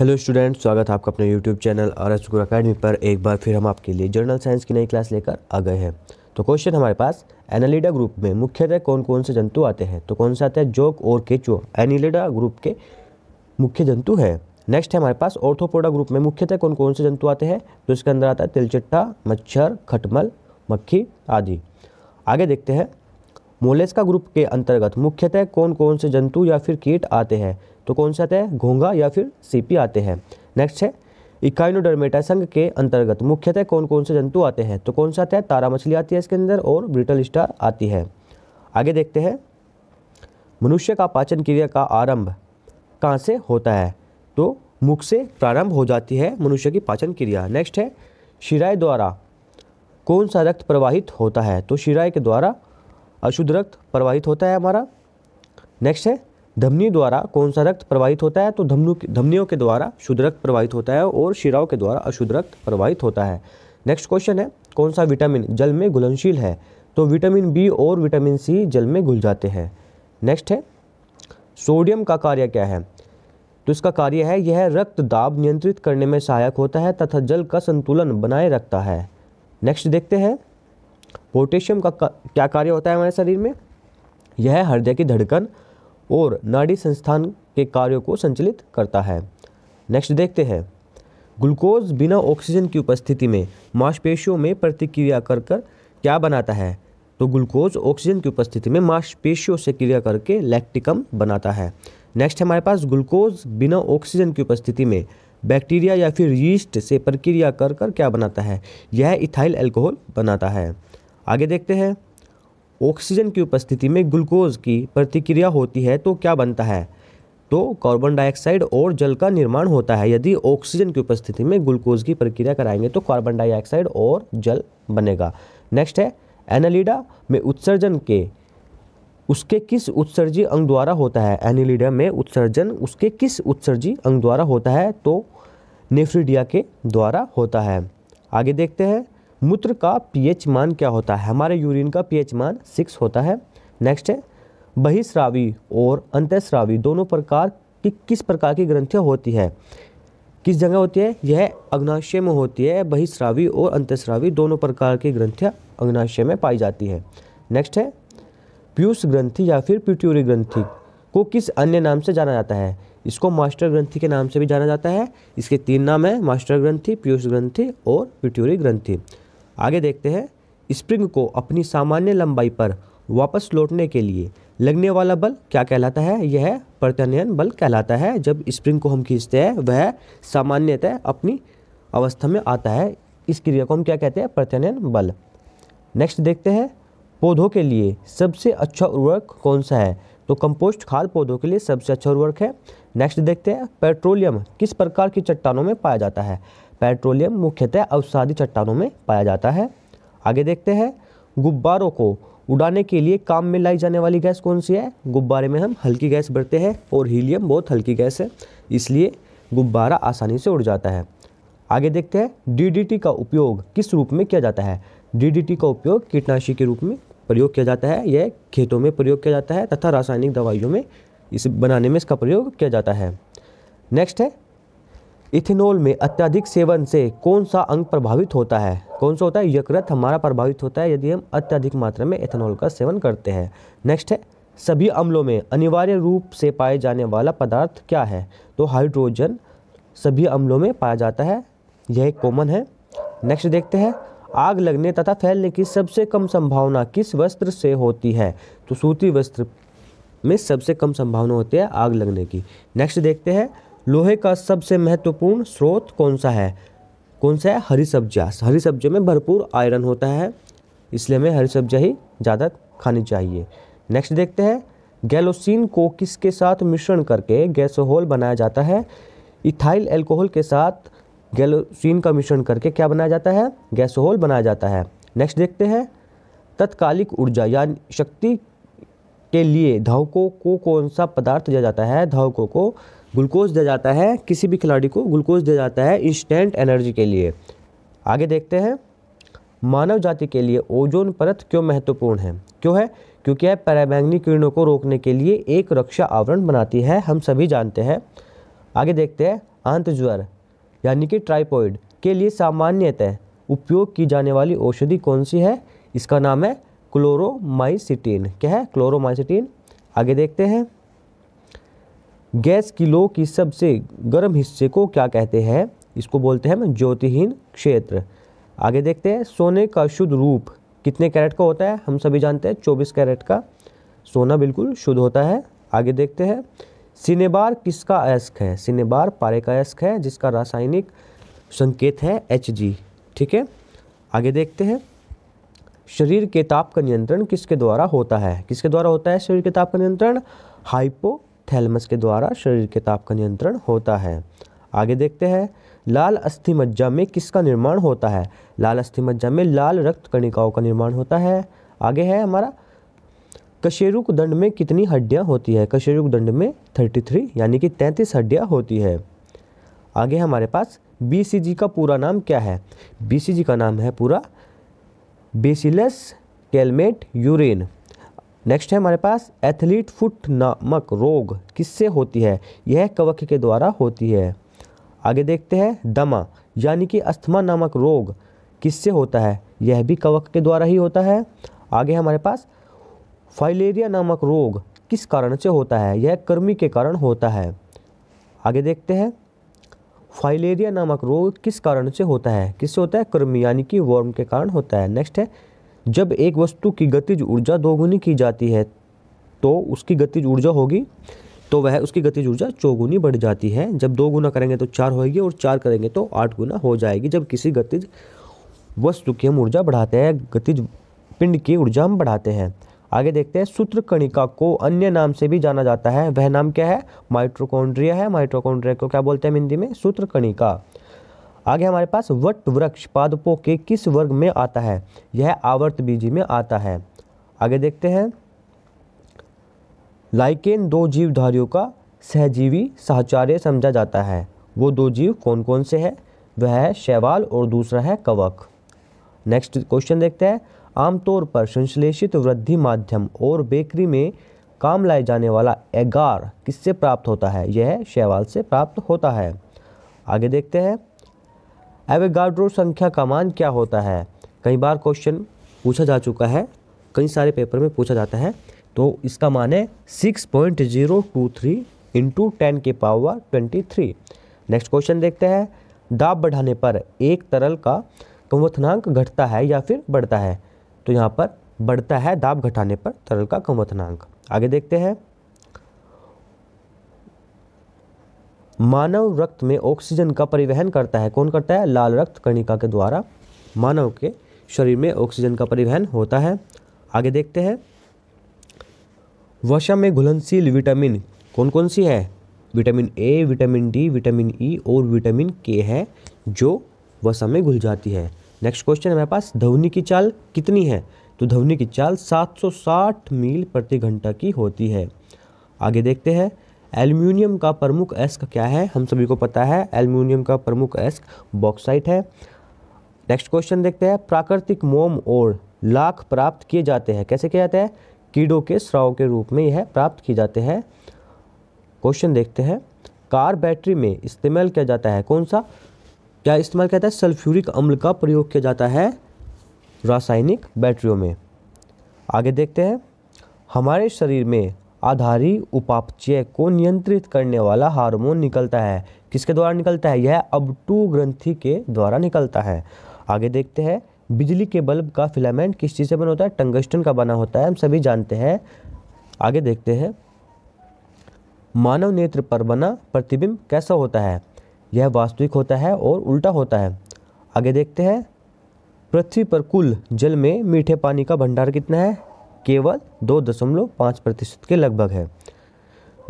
hello student स्वागत है आपका अपने YouTube channel R S Guru Academy पर एक बार फिर हम आपके लिए जर्नल साइंस की नई क्लास लेकर आ गए हैं तो क्वेश्चन हमारे पास एनालिडा ग्रुप में मुख्यतः कौन कौन से जंतु आते हैं तो कौन से आते हैं जोक और केचो एनालिडा ग्रुप के मुख्य जंतु हैं नेक्स्ट है हमारे पास ऑर्थोपोडा ग्रुप में मुख्यतः कौन कौन से जंतु आते हैं तो इसके अंदर आता है तिलचट्टा मच्छर खटमल मक्खी आदि आगे देखते हैं मोलेस्का ग्रुप के अंतर्गत मुख्यतः कौन कौन से जंतु या फिर कीट आते हैं तो कौन सा आते हैं घोंगा या फिर सीपी आते हैं नेक्स्ट है इकाइनोडर्मेटा संघ के अंतर्गत मुख्यतः कौन कौन से जंतु आते हैं तो कौन सा आते हैं तारा मछली आती है इसके अंदर और ब्रिटल स्टार आती है आगे देखते हैं मनुष्य का पाचन क्रिया का आरंभ कहाँ से होता है तो मुख से प्रारंभ हो जाती है मनुष्य की पाचन क्रिया नेक्स्ट है शिराए द्वारा कौन सा रक्त प्रवाहित होता है तो शिराए के द्वारा अशुद्ध रक्त प्रवाहित होता है हमारा नेक्स्ट है धमनी द्वारा कौन सा रक्त प्रवाहित होता है तो धमनु धमनियों के द्वारा शुद्ध रक्त प्रवाहित होता है और शिराओं के द्वारा अशुद्ध रक्त प्रवाहित होता है नेक्स्ट क्वेश्चन है कौन सा विटामिन जल में घुलनशील है तो विटामिन बी और विटामिन सी जल में घुल जाते हैं नेक्स्ट है सोडियम का कार्य क्या है तो इसका कार्य है यह रक्त दाब नियंत्रित करने में सहायक होता है तथा जल का संतुलन बनाए रखता है नेक्स्ट देखते हैं पोटेशियम का क्या कार्य होता है हमारे शरीर में यह हृदय की धड़कन और नाड़ी संस्थान के कार्यों को संचालित करता है नेक्स्ट देखते हैं ग्लूकोज बिना ऑक्सीजन की उपस्थिति में मांसपेशियों में प्रतिक्रिया कर कर क्या बनाता है तो ग्लूकोज ऑक्सीजन की उपस्थिति में मांसपेशियों से क्रिया करके लैक्टिकम बनाता है नेक्स्ट हमारे पास ग्लूकोज बिना ऑक्सीजन की उपस्थिति में बैक्टीरिया या फिर यीस्ट से प्रक्रिया कर कर क्या बनाता है यह इथाइल अल्कोहल बनाता है आगे देखते हैं ऑक्सीजन की उपस्थिति में ग्लूकोज की प्रतिक्रिया होती है तो क्या बनता है तो कार्बन डाइऑक्साइड और जल का निर्माण होता है यदि ऑक्सीजन की उपस्थिति में ग्लूकोज की प्रक्रिया कराएंगे तो कार्बन डाइऑक्साइड और जल बनेगा नेक्स्ट है एनालिडा में उत्सर्जन के उसके किस उत्सर्जी अंग द्वारा होता है एनिलिडा में उत्सर्जन उसके किस उत्सर्जी अंग द्वारा होता है तो नेफ्रिडिया के द्वारा होता है आगे देखते हैं मूत्र का पीएच मान क्या होता है हमारे यूरिन का पीएच मान सिक्स होता है नेक्स्ट है बहिश्रावी और अंतश्रावी दोनों प्रकार की किस प्रकार की ग्रंथियाँ होती है किस जगह होती है यह अग्नाशय में होती है बहिश्रावी और अंतश्रावी दोनों प्रकार की ग्रंथियाँ अग्नाशय में पाई जाती है नेक्स्ट है पीयूष ग्रंथि या फिर प्यूट्यूरी ग्रंथि को किस अन्य नाम से जाना जाता है इसको मास्टर ग्रंथि के नाम से भी जाना जाता है इसके तीन नाम है मास्टर ग्रंथि पीयूष ग्रंथि और प्यूट्यूरी ग्रंथि आगे देखते हैं स्प्रिंग को अपनी सामान्य लंबाई पर वापस लौटने के लिए लगने वाला बल क्या कहलाता है यह प्रत्यानयन बल कहलाता है जब स्प्रिंग को हम खींचते हैं वह सामान्यतः अपनी अवस्था में आता है इस क्रिया को हम क्या कहते हैं प्रत्यानयन बल नेक्स्ट देखते हैं पौधों के लिए सबसे अच्छा उर्वरक कौन सा है तो कंपोस्ट खाद पौधों के लिए सबसे अच्छा उर्वरक है नेक्स्ट देखते हैं पेट्रोलियम किस प्रकार की चट्टानों में पाया जाता है पेट्रोलियम मुख्यतः अवसादी चट्टानों में पाया जाता है आगे देखते हैं गुब्बारों को उड़ाने के लिए काम में लाई जाने वाली गैस कौन सी है गुब्बारे में हम हल्की गैस भरते हैं और हीलियम बहुत हल्की गैस है इसलिए गुब्बारा आसानी से उड़ जाता है आगे देखते हैं डी का उपयोग किस रूप में किया जाता है डी का उपयोग कीटनाशी के रूप में प्रयोग किया जाता है यह खेतों में प्रयोग किया जाता है तथा रासायनिक दवाइयों में इस बनाने में इसका प्रयोग किया जाता है नेक्स्ट है इथेनॉल में अत्यधिक सेवन से कौन सा अंग प्रभावित होता है कौन सा होता है यकृत हमारा प्रभावित होता है यदि हम अत्यधिक मात्रा में इथेनॉल का सेवन करते हैं नेक्स्ट है सभी अम्लों में अनिवार्य रूप से पाए जाने वाला पदार्थ क्या है तो हाइड्रोजन सभी अम्लों में पाया जाता है यह एक कॉमन है नेक्स्ट देखते हैं आग लगने तथा फैलने की सबसे कम संभावना किस वस्त्र से होती है तो सूती वस्त्र में सबसे कम संभावना होती है आग लगने की नेक्स्ट देखते हैं लोहे का सबसे महत्वपूर्ण स्रोत कौन सा है कौन सा है हरी सब्जियाँ हरी सब्जियों में भरपूर आयरन होता है इसलिए हमें हरी सब्जियाँ ही ज़्यादा खानी चाहिए नेक्स्ट देखते हैं गैलोसिन को किसके साथ मिश्रण करके गैसोहोल बनाया जाता है इथाइल एल्कोहल के साथ गैलोसिन का मिश्रण करके क्या बनाया जाता है गैसोहोल बनाया जाता है नेक्स्ट देखते हैं तत्कालिक ऊर्जा या शक्ति के लिए धावकों को कौन सा पदार्थ दिया जाता है धावकों को ग्लूकोज दिया जाता है किसी भी खिलाड़ी को ग्लूकोज दिया जाता है इंस्टेंट एनर्जी के लिए आगे देखते हैं मानव जाति के लिए ओजोन परत क्यों महत्वपूर्ण है क्यों है क्योंकि यह पैराबैंगनी किरणों को रोकने के लिए एक रक्षा आवरण बनाती है हम सभी जानते हैं आगे देखते हैं आंतज्वर यानी कि ट्राइपॉइड के लिए सामान्यतः उपयोग की जाने वाली औषधि कौन सी है इसका नाम है क्लोरोमाइसिटीन क्या है क्लोरोमाइसिटीन आगे देखते हैं गैस की लो की सबसे गर्म हिस्से को क्या कहते हैं इसको बोलते हैं हम ज्योतिहीन क्षेत्र आगे देखते हैं सोने का शुद्ध रूप कितने कैरेट का होता है हम सभी जानते हैं चौबीस कैरेट का सोना बिल्कुल शुद्ध होता है आगे देखते हैं सिनेबार किसका अयस्क है सिनेबार पारे का अयस्क है जिसका रासायनिक संकेत है एच ठीक है आगे देखते हैं शरीर के ताप का नियंत्रण किसके द्वारा होता है किसके द्वारा होता है शरीर के ताप का नियंत्रण हाइपोथैलमस के द्वारा शरीर के ताप का नियंत्रण होता है आगे देखते हैं लाल अस्थि मज्जा में किसका निर्माण होता है लाल अस्थि मज्जा में लाल रक्त कणिकाओं का निर्माण होता है आगे है हमारा कशेरुक दंड में कितनी हड्डियाँ होती है कशेरुक दंड में थर्टी थ्री यानी कि तैंतीस हड्डियाँ होती है आगे हमारे पास जी का पूरा नाम क्या है जी का नाम है पूरा बेसिलस कैलमेट यूरिन नेक्स्ट है हमारे पास एथलीट फुट नामक रोग किससे होती है यह कवक के द्वारा होती है आगे देखते हैं दमा यानी कि अस्थमा नामक रोग किससे होता है यह भी कवक के द्वारा ही होता है आगे हमारे पास फाइलेरिया नामक रोग किस कारण से होता है यह कर्मी के कारण होता है आगे देखते हैं फाइलेरिया नामक रोग किस कारण से होता है किससे होता है कृमि यानी कि वर्म के कारण होता है नेक्स्ट है जब एक वस्तु की गतिज ऊर्जा दोगुनी की जाती है तो उसकी गतिज ऊर्जा होगी तो वह उसकी गतिज ऊर्जा चौगुनी बढ़ जाती है जब दो गुना करेंगे तो चार होगी और चार करेंगे तो आठ गुना हो जाएगी जब किसी गतिज वस्तु की हम ऊर्जा बढ़ाते हैं गतिज पिंड की ऊर्जा हम बढ़ाते हैं आगे देखते हैं सूत्र कणिका को अन्य नाम से भी जाना जाता है वह नाम क्या है माइट्रोकोन्ड्रिया है माइट्रोकॉन्ड्रिया को क्या बोलते हैं हिंदी में सूत्र कणिका आगे हमारे पास वट वृक्ष पादपों के किस वर्ग में आता है यह आवर्त बीजी में आता है आगे देखते हैं लाइकेन दो जीवधारियों का सहजीवी सहचार्य समझा जाता है वो दो जीव कौन कौन से है वह है शैवाल और दूसरा है कवक नेक्स्ट क्वेश्चन देखते हैं आमतौर पर संश्लेषित वृद्धि माध्यम और बेकरी में काम लाए जाने वाला एगार किससे प्राप्त होता है यह शैवाल से प्राप्त होता है आगे देखते हैं एवेगाड्रो संख्या का मान क्या होता है कई बार क्वेश्चन पूछा जा चुका है कई सारे पेपर में पूछा जाता है तो इसका मान है six point zero two three into ten के power twenty three next question देखते हैं दाब बढ़ाने पर एक तरल का कंवथनांक घटता है या फिर बढ़ता है तो यहाँ पर बढ़ता है दाब घटाने पर तरल का कमवथनांक आगे देखते हैं मानव रक्त में ऑक्सीजन का परिवहन करता है कौन करता है लाल रक्त कणिका के द्वारा मानव के शरीर में ऑक्सीजन का परिवहन होता है आगे देखते हैं वसा में घुलनशील विटामिन कौन कौन सी है vitamin A vitamin D vitamin E e और विटामिन के है जो वसा में घुल जाती है नेक्स्ट क्वेश्चन हमारे पास धवनी की चाल कितनी है तो धवनी की चाल 760 मील प्रति घंटा की होती है आगे देखते हैं एल्यूमिनियम का प्रमुख एस्क क्या है हम सभी को पता है एल्यूमिनियम का प्रमुख एस्क बॉक्साइट है नेक्स्ट क्वेश्चन देखते हैं प्राकृतिक मोम और लाख प्राप्त किए जाते हैं कैसे किया जाता है कीड़ों के स्राव के रूप में यह प्राप्त किए जाते हैं क्वेश्चन देखते हैं कार बैटरी में इस्तेमाल किया जाता है कौन सा क्या इस्तेमाल किया जाता है सल्फ्यूरिक अम्ल का प्रयोग किया जाता है रासायनिक बैटरियों में आगे देखते हैं हमारे शरीर में आधारी उपापचय को नियंत्रित करने वाला हार्मोन निकलता है किसके द्वारा निकलता है यह अब टू ग्रंथी के द्वारा निकलता है आगे देखते हैं बिजली के बल्ब का फिलामेंट किस चीज़ से बना होता है टंगस्टन का बना होता है हम सभी जानते हैं आगे देखते हैं मानव नेत्र पर बना प्रतिबिंब कैसा होता है यह वास्तविक होता है और उल्टा होता है आगे देखते हैं पृथ्वी पर कुल जल में मीठे पानी का भंडार कितना है केवल दो दशमलव पाँच प्रतिशत के लगभग है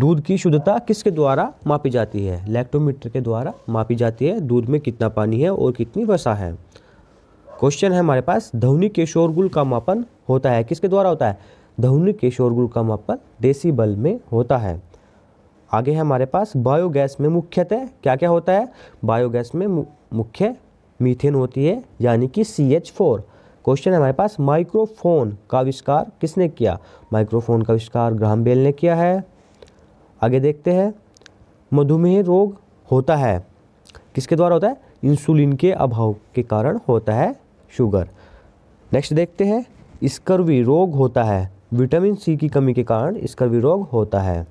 दूध की शुद्धता किसके द्वारा मापी जाती है लैक्टोमीटर के द्वारा मापी जाती है दूध में कितना पानी है और कितनी वसा है क्वेश्चन है हमारे पास धवनी के शोरगुल का मापन होता है किसके द्वारा होता है धवनी के शोरगुल का मापन देसी बल में होता है आगे है हमारे पास बायोगैस में मुख्यतः क्या क्या होता है बायोगैस में मुख्य मीथेन होती है यानी कि सी एच फोर क्वेश्चन है हमारे पास माइक्रोफोन का आविष्कार किसने किया माइक्रोफोन का आविष्कार ग्राम बेल ने किया है आगे देखते हैं मधुमेह रोग होता है किसके द्वारा होता है इंसुलिन के अभाव के कारण होता है शुगर नेक्स्ट देखते हैं स्कर्वी रोग होता है विटामिन सी की कमी के कारण स्कर्वी रोग होता है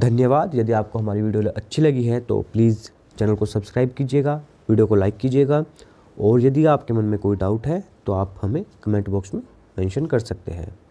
धन्यवाद यदि आपको हमारी वीडियो अच्छी लगी है तो प्लीज़ चैनल को सब्सक्राइब कीजिएगा वीडियो को लाइक कीजिएगा और यदि आपके मन में कोई डाउट है तो आप हमें कमेंट बॉक्स में मेंशन कर सकते हैं